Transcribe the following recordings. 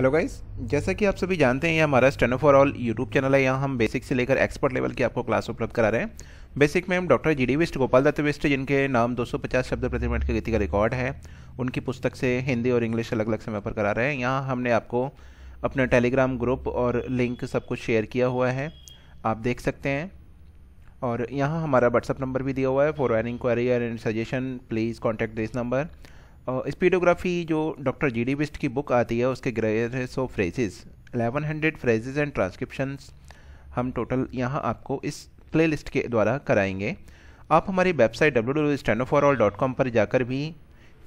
Hello guys जैसा कि आप सभी जानते हैं ये हमारा steno for all YouTube channel है यहाँ हम बेसिक से लेकर एक्सपर्ट लेवल की आपको क्लास उपलब्ध करा रहे हैं बेसिक में हम doctor G D Bisht Gopal Datt Bisht जिनके नाम 250 शब्द प्रति मिनट के गति का रिकॉर्ड है उनकी पुस्तक से हिंदी और इंग्लिश अलग अलग समय पर करा रहे हैं यहाँ हमने आपको अपना टेलीग्राम ग्रुप और लिंक सब कुछ शेयर किया हुआ है आप देख सकते हैं और यहाँ हमारा व्हाट्सअप नंबर भी दिया हुआ है for an inquiry and suggestion please contact this number speedography जो डॉक्टर जी डी बिस्ट की बुक आती है उसके grace of phrases eleven hundred phrases and transcriptions हम टोटल यहाँ आपको इस प्ले लिस्ट के द्वारा कराएंगे आप हमारी वेबसाइट कॉम पर जाकर भी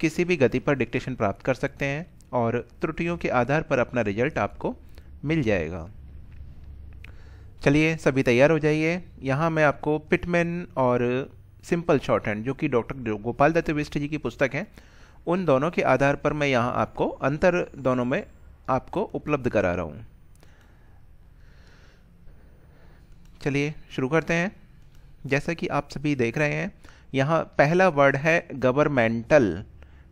किसी भी गति पर डिक्टेशन प्राप्त कर सकते हैं और त्रुटियों के आधार पर अपना रिजल्ट आपको मिल जाएगा चलिए सभी तैयार हो जाइए यहाँ मैं आपको पिटमैन और सिंपल शॉर्ट हैंड जो कि डॉक्टर गोपाल दत्त बिस्ट जी की पुस्तक है उन दोनों के आधार पर मैं यहाँ आपको अंतर दोनों में आपको उपलब्ध करा रहा हूँ चलिए शुरू करते हैं जैसा कि आप सभी देख रहे हैं यहाँ पहला वर्ड है गवर्नमेंटल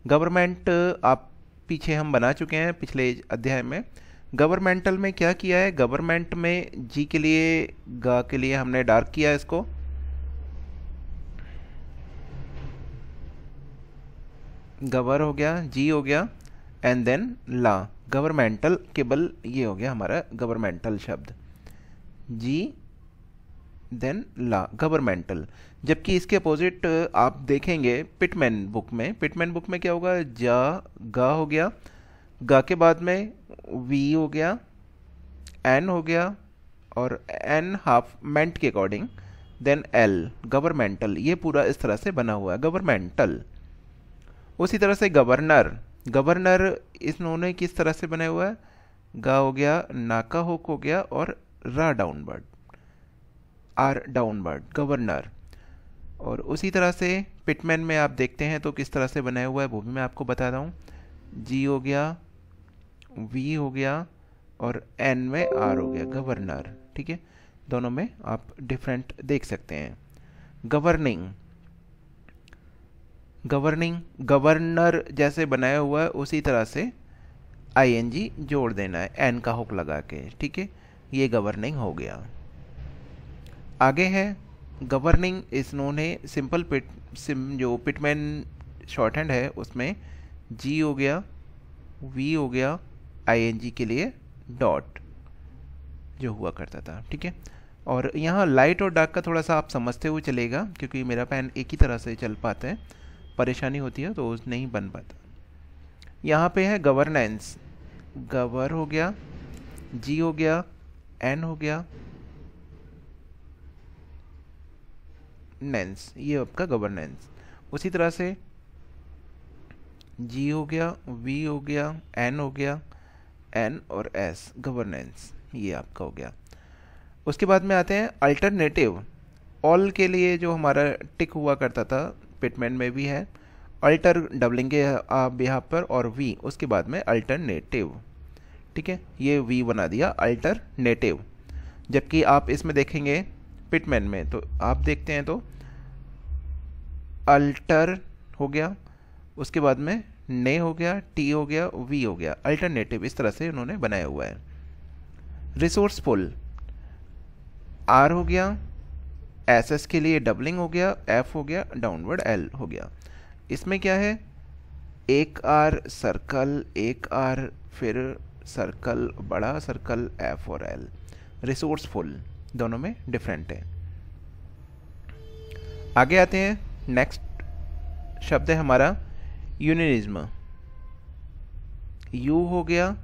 गवर्नमेंट आप पीछे हम बना चुके हैं पिछले अध्याय में गवर्नमेंटल में क्या किया है गवर्नमेंट में जी के लिए गा के लिए हमने डार्क किया है इसको गवर हो गया जी हो गया एंड देन ला गवर्नमेंटल केवल ये हो गया हमारा गवर्नमेंटल शब्द जी देन ला गवर्नमेंटल जबकि इसके अपोजिट आप देखेंगे पिटमैन बुक में पिटमैन बुक में क्या होगा जा गा हो गया गा के बाद में वी हो गया एन हो गया और एन हाफ मेंट के अकॉर्डिंग देन एल गवर्नमेंटल ये पूरा इस तरह से बना हुआ है गवर्नमेंटल उसी तरह से गवर्नर गवर्नर इस नोने किस तरह से बनाया हुआ है गा हो गया नाका होक हो गया और रा डाउनवर्ड आर डाउनवर्ड गवर्नर और उसी तरह से पिटमैन में आप देखते हैं तो किस तरह से बनाया हुआ है वो भी मैं आपको बता रहा हूँ जी हो गया वी हो गया और एन में आर हो गया गवर्नर ठीक है दोनों में आप डिफरेंट देख सकते हैं गवर्निंग गवर्निंग गवर्नर जैसे बनाया हुआ है उसी तरह से आईएनजी जोड़ देना है एन का हुक लगा के ठीक है ये गवर्निंग हो गया आगे है गवर्निंग इस नोन है सिंपल पिट सिम जो पिटमैन शॉर्ट हैंड है उसमें जी हो गया वी हो गया आईएनजी के लिए डॉट जो हुआ करता था ठीक है और यहाँ लाइट और डार्क का थोड़ा सा आप समझते हुए चलेगा क्योंकि मेरा पेन एक ही तरह से चल पाता है परेशानी होती है तो नहीं बन पाता यहाँ पे है गवर्नेंस गवर हो गया जी हो गया एन हो गया नेंस ये आपका गवर्नेंस उसी तरह से जी हो गया वी हो गया एन हो गया एन और एस गवर्नेंस ये आपका हो गया उसके बाद में आते हैं अल्टरनेटिव ऑल के लिए जो हमारा टिक हुआ करता था पिटमैन में भी है अल्टर डबलेंगे आप यहाँ पर और वी उसके बाद में अल्टरनेटिव ठीक है ये वी बना दिया अल्टरनेटिव जबकि आप इसमें देखेंगे पिटमैन में तो आप देखते हैं तो अल्टर हो गया उसके बाद में ने हो गया टी हो गया वी हो गया अल्टरनेटिव इस तरह से उन्होंने बनाया हुआ है रिसोर्सफुल आर हो गया एस एस के लिए डबलिंग हो गया एफ हो गया डाउनवर्ड एल हो गया इसमें क्या है एक आर सर्कल एक आर फिर सर्कल बड़ा सर्कल एफ और एल रिसोर्सफुल दोनों में डिफरेंट है आगे आते हैं नेक्स्ट शब्द है हमारा यूनिज्म यू हो गया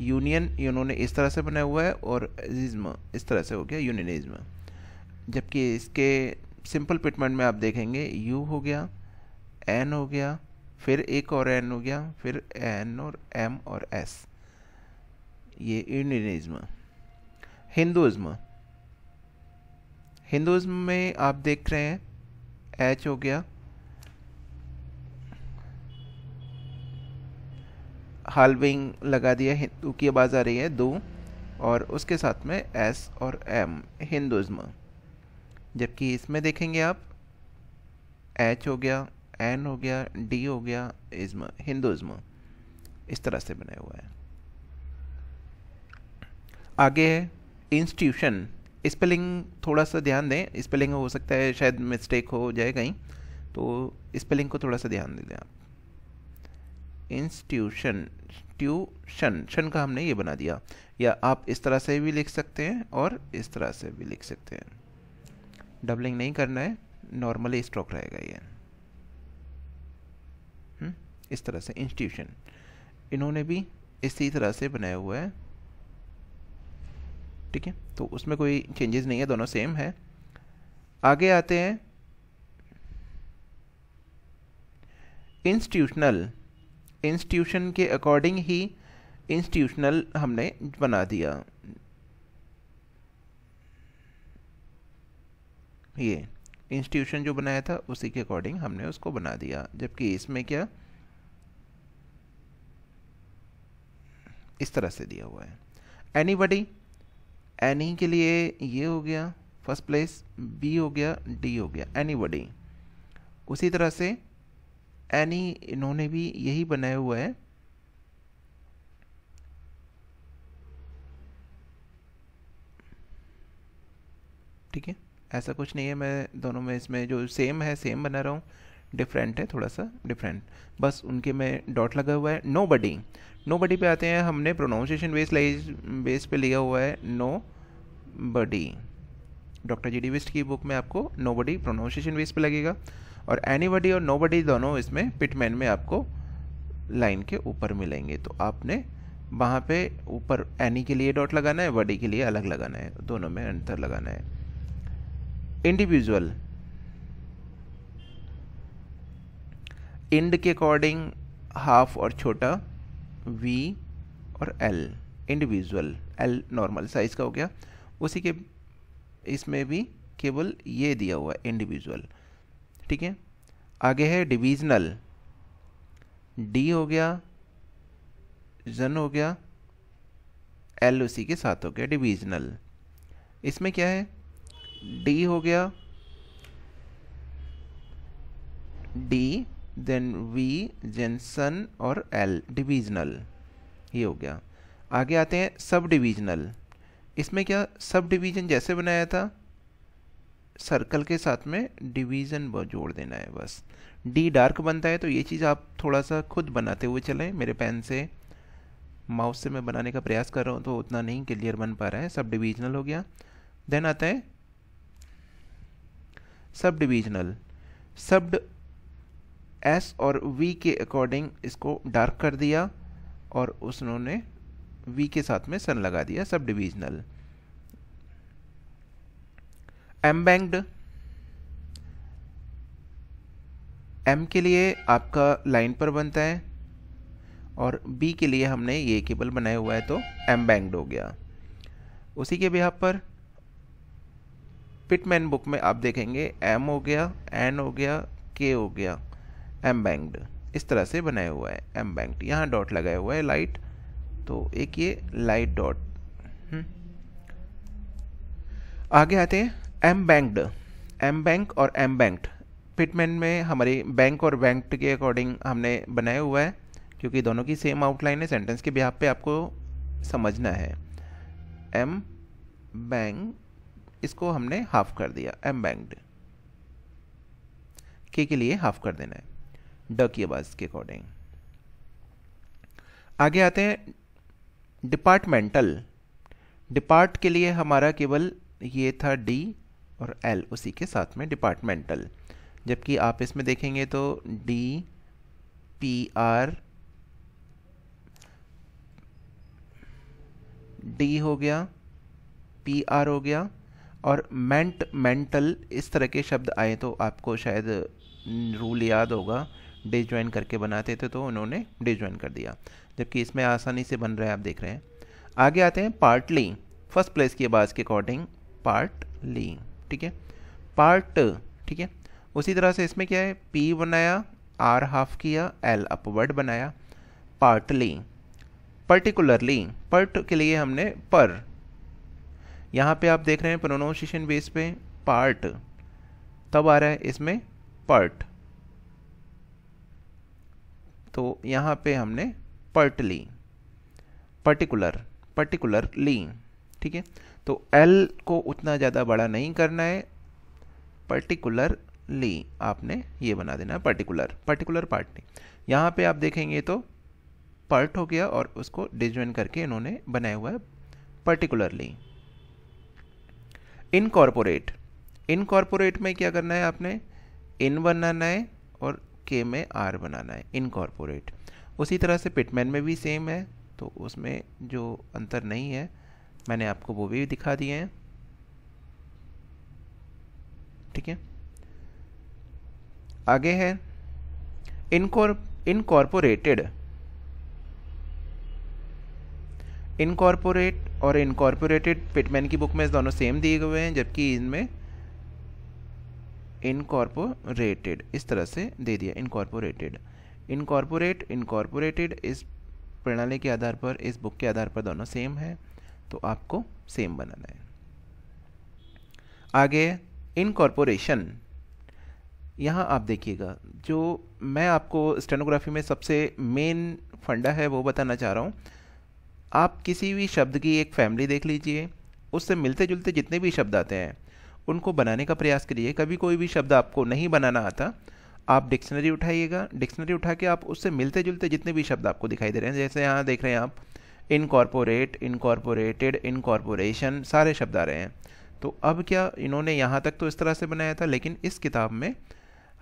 यूनियन इन्होंने इस तरह से बनाया हुआ है और इस तरह से हो गया यूनियनिज्म जबकि इसके सिंपल पिटमेंट में आप देखेंगे यू हो गया एन हो गया फिर एक और एन हो गया फिर एन और एम और एस ये इंडियनिज्म हिंदुज़्म हिंदुज़्म में आप देख रहे हैं एच हो गया हालविंग लगा दिया हिंदू की आवाज़ आ रही है दो और उसके साथ में एस और एम हिंदुज़्म जबकि इसमें देखेंगे आप एच हो गया एन हो गया डी हो गया इज्म हिंदुज़्म इस तरह से बनाया हुआ है आगे है इंस्टीट्यूशन स्पेलिंग थोड़ा सा ध्यान दें स्पेलिंग हो सकता है शायद मिस्टेक हो जाए कहीं तो स्पेलिंग को थोड़ा सा ध्यान दे दें आप इंस्टीट्यूशन ट्यूशन शन का हमने ये बना दिया या आप इस तरह से भी लिख सकते हैं और इस तरह से भी लिख सकते हैं डबलिंग नहीं करना है नॉर्मली स्ट्रोक रहेगा ये हम्म, इस तरह से इंस्टीट्यूशन इन्होंने भी इसी तरह से बनाया हुआ है ठीक है तो उसमें कोई चेंजेस नहीं है दोनों सेम है आगे आते हैं इंस्टीट्यूशनल इंस्टीट्यूशन के अकॉर्डिंग ही इंस्टीट्यूशनल हमने बना दिया ये इंस्टीट्यूशन जो बनाया था उसी के अकॉर्डिंग हमने उसको बना दिया जबकि इसमें क्या इस तरह से दिया हुआ है एनी बडी एनी के लिए ये हो गया फर्स्ट प्लेस बी हो गया डी हो गया एनी बडी उसी तरह से एनी इन्होंने भी यही बनाया हुआ है ठीक है ऐसा कुछ नहीं है मैं दोनों में इसमें जो सेम है सेम बना रहा हूँ डिफरेंट है थोड़ा सा डिफरेंट बस उनके में डॉट लगा हुआ है नो बडी नो बडी पे आते हैं हमने प्रोनाउंसिएशन बेस बेस पे लिया हुआ है nobody doctor G D Bisht की बुक में आपको नो बडी प्रोनाउंसिएशन बेस पे लगेगा और एनी बडी और नो बडी दोनों इसमें पिटमैन में आपको लाइन के ऊपर मिलेंगे तो आपने वहाँ पे ऊपर एनी के लिए डॉट लगाना है बडी के लिए अलग लगाना है दोनों में अंतर लगाना है इंडिविजुअल इंड के अकॉर्डिंग हाफ और छोटा वी और L individual L normal size का हो गया उसी के इसमें भी केवल ये दिया हुआ है इंडिविजुअल ठीक है आगे है डिविजनल डी हो गया जन हो गया एल उसी के साथ हो गया डिविजनल इसमें क्या है डी हो गया डी देन वी जेंसन और एल डिविजनल ये हो गया आगे आते हैं सब डिविजनल इसमें क्या सब डिवीजन जैसे बनाया था सर्कल के साथ में डिवीजन जोड़ देना है बस डी डार्क बनता है तो ये चीज़ आप थोड़ा सा खुद बनाते हुए चलें मेरे पेन से माउस से मैं बनाने का प्रयास कर रहा हूँ तो उतना नहीं क्लियर बन पा रहा है सब डिवीजनल हो गया देन आता है सब डिविजनल सब एस और वी के अकॉर्डिंग इसको डार्क कर दिया और उसने वी के साथ में सन लगा दिया सब डिविजनल एम्बैंग्ड एम के लिए आपका लाइन पर बनता है और बी के लिए हमने ये केबल बनाया हुआ है तो एम्बैंग्ड हो गया उसी के बिहार पर पिटमैन बुक में आप देखेंगे एम हो गया एन हो गया के हो गया एम बैंक्ड इस तरह से बनाया हुआ है एम बैंक्ड यहाँ डॉट लगाया हुआ है लाइट तो एक ये लाइट डॉट हम्म. आगे आते हैं एम बैंक्ड एम बैंक और एम बैंक्ड पिटमैन में हमारी बैंक और बैंक्ड के अकॉर्डिंग हमने बनाया हुआ है क्योंकि दोनों की सेम आउटलाइन है सेंटेंस के बिहार पे आपको समझना है एम बैंक इसको हमने हाफ कर दिया एम्बैंग्ड के के लिए हाफ कर देना है ड की आवाज के अकॉर्डिंग आगे आते हैं डिपार्टमेंटल डिपार्ट के लिए हमारा केवल ये था डी और एल उसी के साथ में डिपार्टमेंटल जबकि आप इसमें देखेंगे तो डी पी आर डी हो गया पी आर हो गया और मेंट मेंटल इस तरह के शब्द आए तो आपको शायद रूल याद होगा डे ज्वाइन करके बनाते थे तो उन्होंने डे ज्वाइन कर दिया जबकि इसमें आसानी से बन रहा है आप देख रहे हैं आगे आते हैं पार्टली फर्स्ट प्लेस की आवाज़ के अकॉर्डिंग पार्ट ली ठीक है पार्ट ठीक है उसी तरह से इसमें क्या है पी बनाया आर हाफ किया एल अपवर्ड बनाया पार्टली पर्टिकुलरली पर्ट के लिए हमने पर यहाँ पे आप देख रहे हैं प्रोनाउंसिएशन बेस पे पार्ट तब आ रहा है इसमें पर्ट तो यहाँ पे हमने partly particular particularly ठीक है तो एल को उतना ज़्यादा बड़ा नहीं करना है पर्टिकुलर ली आपने ये बना देना है पर्टिकुलर पर्टिकुलर पार्ट नहीं यहाँ पे आप देखेंगे तो पर्ट हो गया और उसको डिजाइन करके इन्होंने बनाया हुआ है पर्टिकुलरली इनकॉर्पोरेट इनकॉर्पोरेट में क्या करना है आपने इन बनाना है और के में आर बनाना है इनकॉर्पोरेट उसी तरह से पिटमैन में भी सेम है तो उसमें जो अंतर नहीं है मैंने आपको वो भी दिखा दिए हैं ठीक है आगे है इनकॉर्पोरेटेड इनकॉर्पोरेट और इनकॉर्पोरेटेड पिटमैन की बुक में दोनों सेम दिए हुए हैं जबकि इनमें इनकॉर्पोरेटेड इस तरह से दे दिया इनकॉर्पोरेटेड इनकॉर्पोरेट इनकॉर्पोरेटेड इस प्रणाली के आधार पर इस बुक के आधार पर दोनों सेम है तो आपको सेम बनाना है आगे इनकॉर्पोरेशन यहाँ आप देखिएगा जो मैं आपको स्टेनोग्राफी में सबसे मेन फंडा है वो बताना चाह रहा हूँ आप किसी भी शब्द की एक फैमिली देख लीजिए उससे मिलते जुलते जितने भी शब्द आते हैं उनको बनाने का प्रयास करिए कभी कोई भी शब्द आपको नहीं बनाना आता आप डिक्शनरी उठाइएगा डिक्शनरी उठा के आप उससे मिलते जुलते जितने भी शब्द आपको दिखाई दे रहे हैं जैसे यहाँ देख रहे हैं आप इनकॉर्पोरेट इनकॉर्पोरेटेड इनकॉर्पोरेशन सारे शब्द आ रहे हैं तो अब क्या इन्होंने यहाँ तक तो इस तरह से बनाया था लेकिन इस किताब में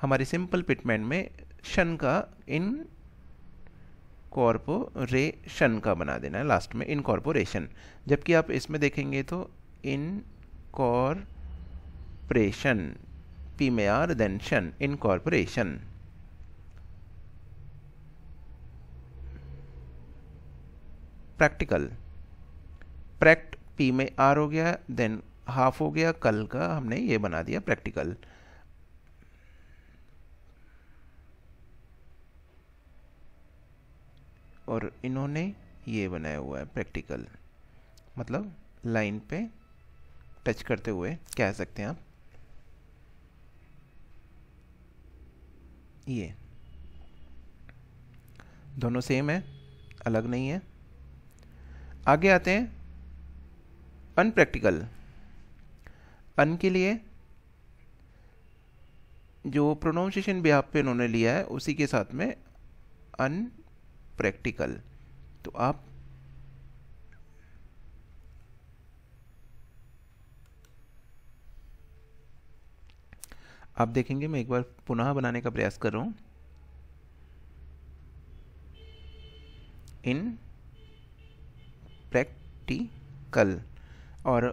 हमारी सिंपल पिटमेंट में शन का इन कॉरपोरेशन का बना देना है लास्ट में इन कॉरपोरेशन जबकि आप इसमें देखेंगे तो इन कॉरपोरेशन पी में आर देन शन इन कॉरपोरेशन प्रैक्टिकल प्रैक्ट पी में आर हो गया देन हाफ हो गया कल का हमने ये बना दिया प्रैक्टिकल और इन्होंने ये बनाया हुआ है प्रैक्टिकल मतलब लाइन पे टच करते हुए कह सकते हैं आप ये दोनों सेम है अलग नहीं है आगे आते हैं अनप्रैक्टिकल अन के लिए जो प्रोनाउंसिएशन भी आप पे इन्होंने लिया है उसी के साथ में अन प्रैक्टिकल तो आप आप देखेंगे मैं एक बार पुनः बनाने का प्रयास कर रहा हूं इन प्रैक्टिकल और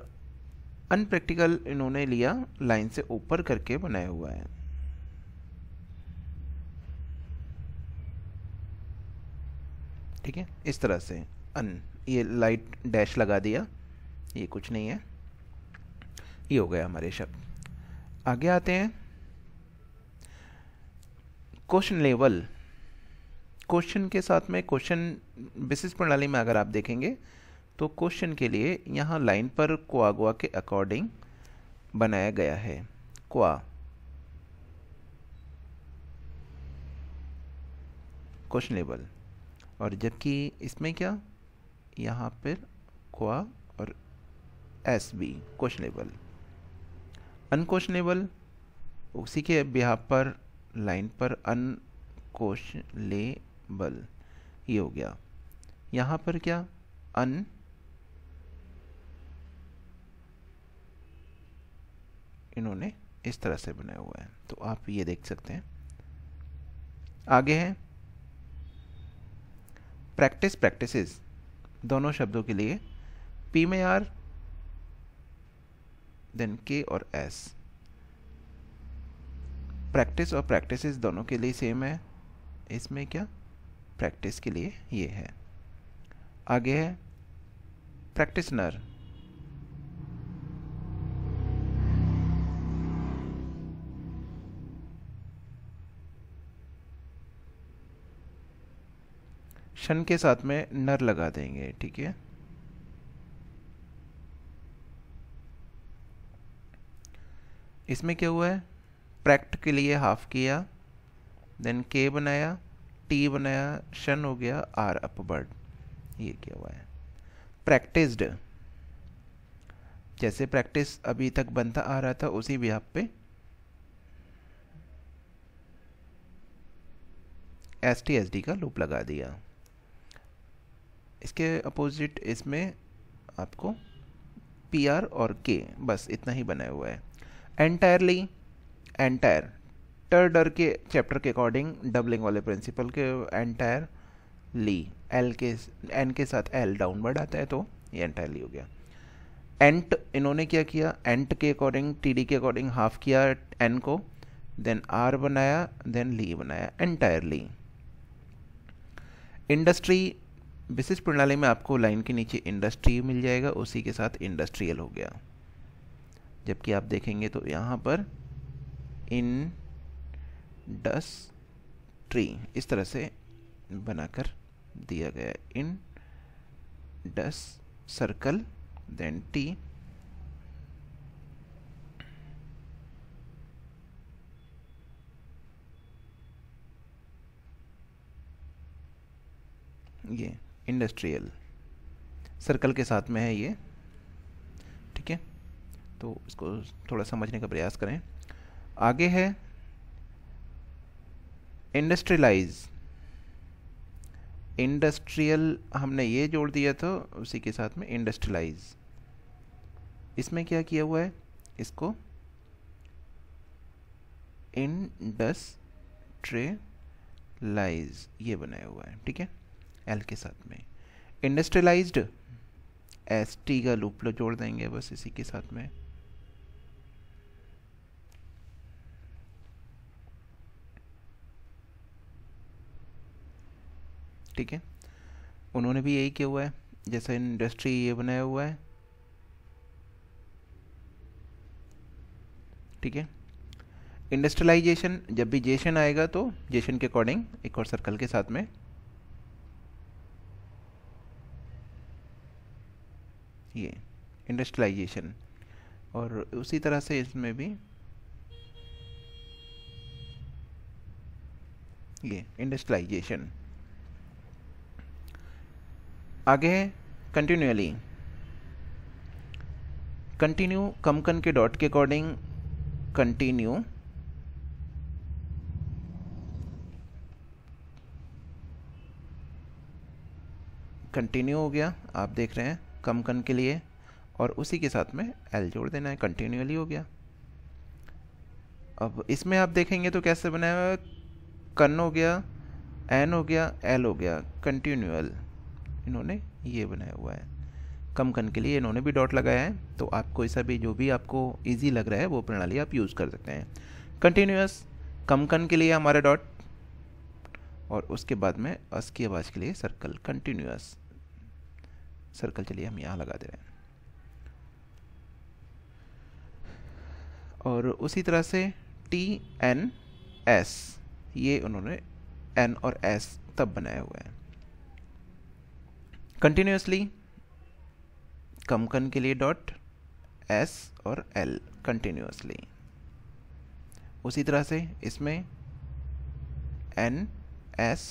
अनप्रैक्टिकल इन्होंने लिया लाइन से ऊपर करके बनाया हुआ है ठीक है इस तरह से अन ये लाइट डैश लगा दिया ये कुछ नहीं है ये हो गया हमारे शब्द आगे आते हैं क्वेश्चन लेवल क्वेश्चन के साथ में क्वेश्चन बेसिस प्रणाली में अगर आप देखेंगे तो क्वेश्चन के लिए यहाँ लाइन पर क्वागुआ के अकॉर्डिंग बनाया गया है क्वा क्वेश्चन लेवल और जबकि इसमें क्या यहाँ पर क्वा और एस बी क्वेश्चनेबल अनकोशनेबल उसी के बिहार पर लाइन पर अनकोशलेबल ये हो गया यहाँ पर क्या अन इन्होंने इस तरह से बनाया हुआ है तो आप ये देख सकते हैं आगे है प्रैक्टिस प्रैक्टिसेस दोनों शब्दों के लिए पी में आर देन के और एस प्रैक्टिस और प्रैक्टिसेस दोनों के लिए सेम है इसमें क्या प्रैक्टिस के लिए ये है आगे है प्रैक्टिसनर शन के साथ में नर लगा देंगे ठीक है इसमें क्या हुआ है प्रैक्ट के लिए हाफ किया देन के बनाया टी बनाया शन हो गया आर अपबर्ड ये क्या हुआ है प्रैक्टिस्ड जैसे प्रैक्टिस अभी तक बनता आ रहा था उसी व्याप पे एस टी एस डी का लूप लगा दिया इसके अपोजिट इसमें आपको पी आर और के बस इतना ही बनाया हुआ है एंटायरली एंटायर टर डर के चैप्टर के अकॉर्डिंग डबलिंग वाले प्रिंसिपल के एंटायर ली एल के एन के साथ एल डाउनवर्ड आता है तो ये एंटायरली हो गया एंट इन्होंने क्या किया एंट के अकॉर्डिंग टी डी के अकॉर्डिंग हाफ किया एन को देन आर बनाया देन ली बनाया एंटायरली इंडस्ट्री विशिष्ट प्रणाली में आपको लाइन के नीचे इंडस्ट्री मिल जाएगा उसी के साथ इंडस्ट्रियल हो गया जबकि आप देखेंगे तो यहाँ पर इन डस ट्री इस तरह से बनाकर दिया गया इन डस सर्कल देन टी ये इंडस्ट्रियल सर्कल के साथ में है ये ठीक है तो इसको थोड़ा समझने का प्रयास करें आगे है इंडस्ट्रियलाइज इंडस्ट्रियल हमने ये जोड़ दिया था उसी के साथ में इंडस्ट्रियलाइज इसमें क्या किया हुआ है इसको इंडस्ट्रियलाइज ये बनाया हुआ है ठीक है एल के साथ में इंडस्ट्रियलाइज्ड एस टी का लूप लो जोड़ देंगे बस इसी के साथ में ठीक है उन्होंने भी यही किया हुआ है जैसे इंडस्ट्री ये बनाया हुआ है ठीक है इंडस्ट्रियलाइजेशन जब भी जेशन आएगा तो जेशन के अकॉर्डिंग एक और सर्कल के साथ में ये इंडस्ट्रियलाइजेशन और उसी तरह से इसमें भी ये इंडस्ट्रियलाइजेशन आगे कंटिन्यूअली कंटिन्यू कमकन के डॉट के अकॉर्डिंग कंटिन्यू कंटिन्यू हो गया आप देख रहे हैं कम कमकन के लिए और उसी के साथ में एल जोड़ देना है कंटिन्यूली हो गया अब इसमें आप देखेंगे तो कैसे बनाया हुआ कन हो गया एन हो गया एल हो गया कंटिन्यूअल इन्होंने ये बनाया हुआ है कम कन के लिए इन्होंने भी डॉट लगाया है तो आप कोई सा भी जो भी आपको ईजी लग रहा है वो प्रणाली आप यूज़ कर सकते हैं कंटिन्यूस कम कन के लिए हमारा डॉट और उसके बाद में अस की आवाज़ के लिए सर्कल कंटिन्यूस सर्कल चलिए हम यहाँ लगा दे रहे हैं और उसी तरह से टी एन एस ये उन्होंने एन और एस तब बनाया हुआ है कंटिन्यूसली कमकन के लिए डॉट एस और एल कंटिन्यूसली उसी तरह से इसमें एन एस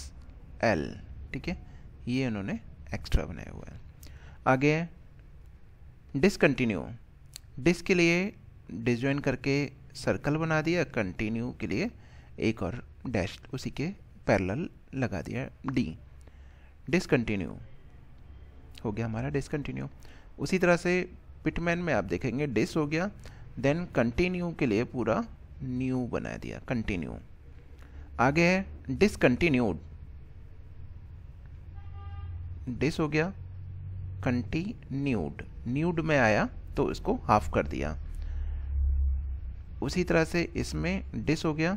एल ठीक है ये उन्होंने एक्स्ट्रा बनाया हुआ है आगे डिसकंटिन्यू डिस के लिए डिसज्वाइन करके सर्कल बना दिया कंटिन्यू के लिए एक और डैश उसी के पैरेलल लगा दिया डी डिसकंटिन्यू हो गया हमारा डिसकंटिन्यू उसी तरह से पिटमैन में आप देखेंगे डिस हो गया देन कंटिन्यू के लिए पूरा न्यू बना दिया कंटिन्यू आगे है डिसकंटिन्यूड डिस हो गया कंटिन्यूड न्यूड में आया तो इसको हाफ कर दिया उसी तरह से इसमें डिस हो गया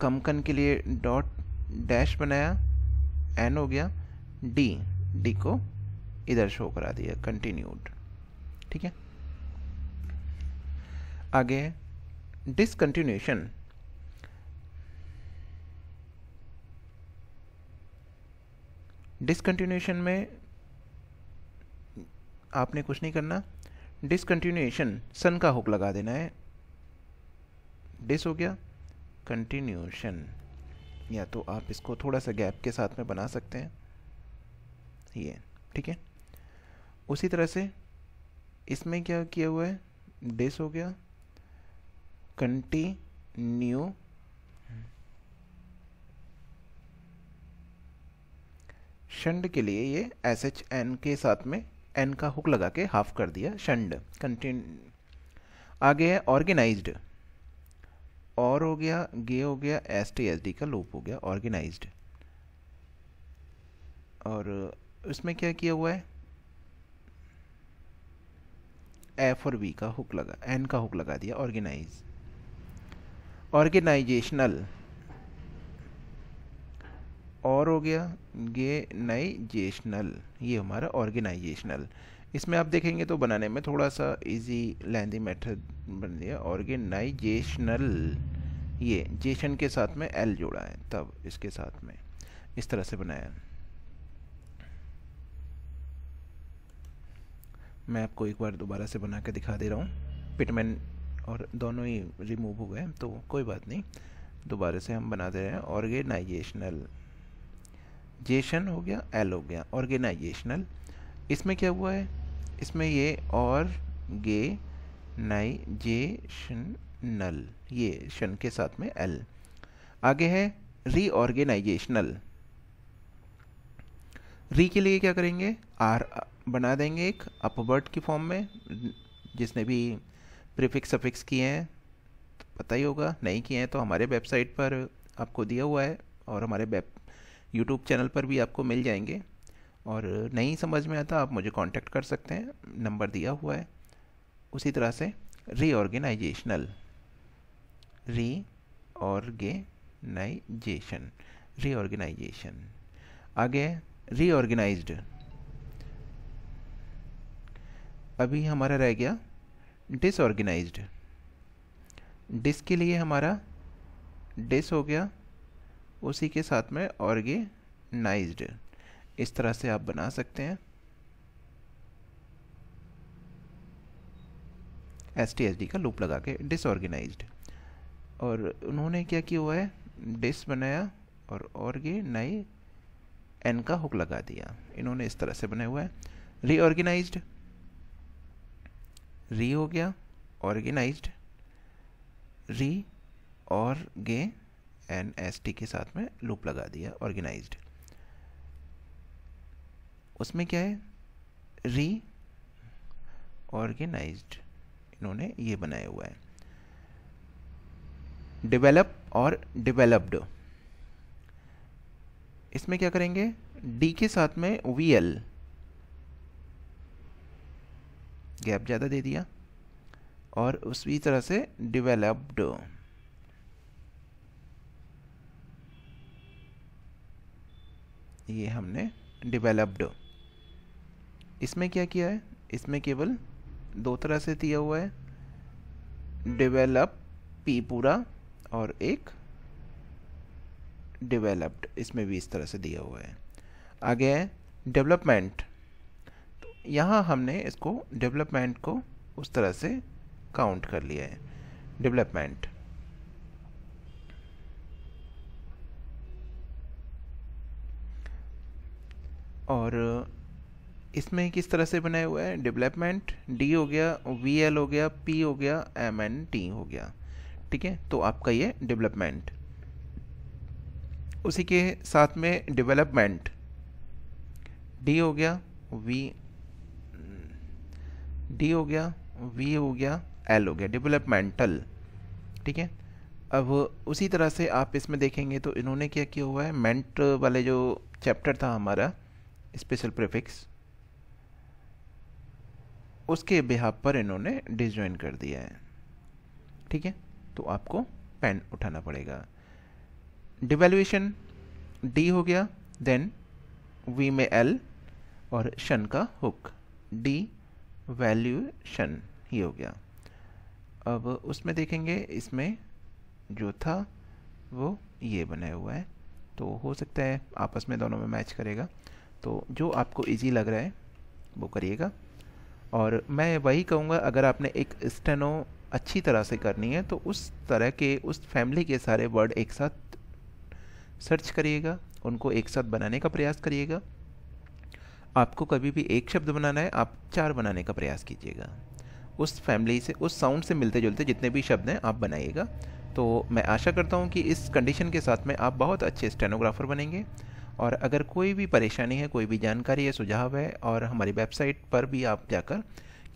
कमकन के लिए डॉट डैश बनाया एन हो गया डी डी को इधर शो करा दिया कंटिन्यूड ठीक है आगे डिसकंटिन्यूएशन डिसकंटिन्यूशन डिसकंटिन्यूशन में आपने कुछ नहीं करना डिसकंटिन्यूएशन सन का हुक लगा देना है डिस हो गया कंटिन्यूएशन या तो आप इसको थोड़ा सा गैप के साथ में बना सकते हैं ये ठीक है उसी तरह से इसमें क्या किया हुआ है डिस हो गया कंटिन्यू शंड के लिए ये एस एच एन के साथ में एन का हुक लगा के हाफ कर दिया शंड कंटिन आगे है ऑर्गेनाइज्ड और हो गया गे हो गया एस टी एस डी का लूप हो गया ऑर्गेनाइज्ड और इसमें क्या किया हुआ है एफ और वी का हुक लगा एन का हुक लगा दिया ऑर्गेनाइज organize. ऑर्गेनाइजेशनल और हो गया ये नाइजेशनल ये हमारा ऑर्गेनाइजेशनल इसमें आप देखेंगे तो बनाने में थोड़ा सा इजी लेंदी मेथड बन गया ऑर्गेनाइजेशनल ये जेशन के साथ में एल जोड़ा है तब इसके साथ में इस तरह से बनाया मैं आपको एक बार दोबारा से बना के दिखा दे रहा हूँ पिटमैन और दोनों ही रिमूव हो गए तो कोई बात नहीं दोबारा से हम बना दे रहे हैं ऑर्गेनाइजेशनल जेशन हो गया एल हो गया ऑर्गेनाइजेशनल इसमें क्या हुआ है इसमें ये और गे नाई जे शनल ये शन के साथ में एल आगे है रीऑर्गेनाइजेशनल री के लिए क्या करेंगे आर बना देंगे एक अपवर्ड की फॉर्म में जिसने भी प्रीफिक्स सफिक्स किए हैं तो पता ही होगा नहीं किए हैं तो हमारे वेबसाइट पर आपको दिया हुआ है और हमारे वेब यूट्यूब चैनल पर भी आपको मिल जाएंगे और नहीं समझ में आता आप मुझे कांटेक्ट कर सकते हैं नंबर दिया हुआ है उसी तरह से रीऑर्गेनाइजेशनल री ऑर्गेनाइजेशन रीऑर्गेनाइजेशन आगे रीऑर्गेनाइज अभी हमारा रह गया डिसऑर्गेनाइज्ड डिस के लिए हमारा डिस हो गया उसी के साथ में ऑर्गेनाइज्ड इस तरह से आप बना सकते हैं एस टी एस डी का लूप लगा के डिसऑर्गेनाइज्ड और उन्होंने क्या किया हुआ है डिस बनाया और ऑर्गेनाइ एन का हुक लगा दिया इन्होंने इस तरह से बनाया हुआ है रीऑर्गेनाइज्ड री हो गया ऑर्गेनाइज्ड री और एन एस टी के साथ में लूप लगा दिया ऑर्गेनाइज उसमें क्या है री ऑर्गेनाइज इन्होंने ये बनाया हुआ है डिवेलप और डिवेलप्ड इसमें क्या करेंगे डी के साथ में वी एल गैप ज़्यादा दे दिया और उसी तरह से डिवेलप्ड ये हमने डिवेलप्ड इसमें क्या किया है इसमें केवल दो तरह से दिया हुआ है डिवेलप पी पूरा और एक डिवेलप्ड इसमें भी इस तरह से दिया हुआ है आगे है डेवलपमेंट तो यहाँ हमने इसको डेवलपमेंट को उस तरह से काउंट कर लिया है डेवलपमेंट और इसमें किस तरह से बनाया हुआ है डेवलपमेंट डी हो गया वी एल हो गया पी हो गया एम एन टी हो गया ठीक है तो आपका ये डेवलपमेंट उसी के साथ में डेवलपमेंट डी हो गया वी डी हो गया वी हो गया एल हो गया डेवलपमेंटल ठीक है अब उसी तरह से आप इसमें देखेंगे तो इन्होंने क्या किया हुआ है मेंट वाले जो चैप्टर था हमारा स्पेशल प्रीफिक्स उसके बिहाब पर इन्होंने डिसजॉइन कर दिया है ठीक है तो आपको पेन उठाना पड़ेगा डिवेल्युएशन डी हो गया देन वी में एल और शन का हुक डी वैल्यूशन ही हो गया अब उसमें देखेंगे इसमें जो था वो ये बनाया हुआ है तो हो सकता है आपस में दोनों में मैच करेगा तो जो आपको इजी लग रहा है वो करिएगा और मैं वही कहूँगा अगर आपने एक स्टेनो अच्छी तरह से करनी है तो उस तरह के उस फैमिली के सारे वर्ड एक साथ सर्च करिएगा उनको एक साथ बनाने का प्रयास करिएगा आपको कभी भी एक शब्द बनाना है आप चार बनाने का प्रयास कीजिएगा उस फैमिली से उस साउंड से मिलते जुलते जितने भी शब्द हैं आप बनाइएगा तो मैं आशा करता हूँ कि इस कंडीशन के साथ में आप बहुत अच्छे स्टेनोग्राफर बनेंगे और अगर कोई भी परेशानी है कोई भी जानकारी या सुझाव है और हमारी वेबसाइट पर भी आप जाकर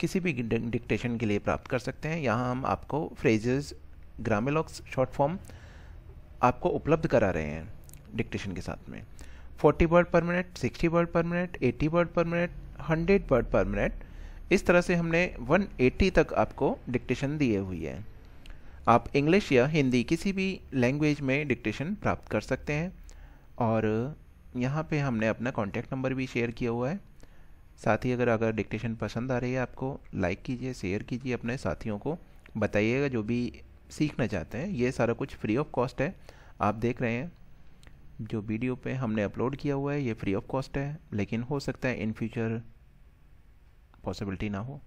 किसी भी डिक्टेशन के लिए प्राप्त कर सकते हैं यहाँ हम आपको फ्रेजेस ग्रामेलॉक्स शॉर्ट फॉर्म आपको उपलब्ध करा रहे हैं डिक्टेशन के साथ में 40 word per minute 60 word per minute 80 word per minute 100 word per minute इस तरह से हमने 180 तक आपको डिक्टेशन दिए हुई है आप इंग्लिश या हिंदी किसी भी लैंग्वेज में डिक्टेशन प्राप्त कर सकते हैं और यहाँ पे हमने अपना कॉन्टैक्ट नंबर भी शेयर किया हुआ है साथ ही अगर अगर डिक्टेशन पसंद आ रही है आपको लाइक कीजिए शेयर कीजिए अपने साथियों को बताइएगा जो भी सीखना चाहते हैं ये सारा कुछ फ्री ऑफ कॉस्ट है आप देख रहे हैं जो वीडियो पे हमने अपलोड किया हुआ है ये फ्री ऑफ कॉस्ट है लेकिन हो सकता है इन फ्यूचर पॉसिबिलिटी ना हो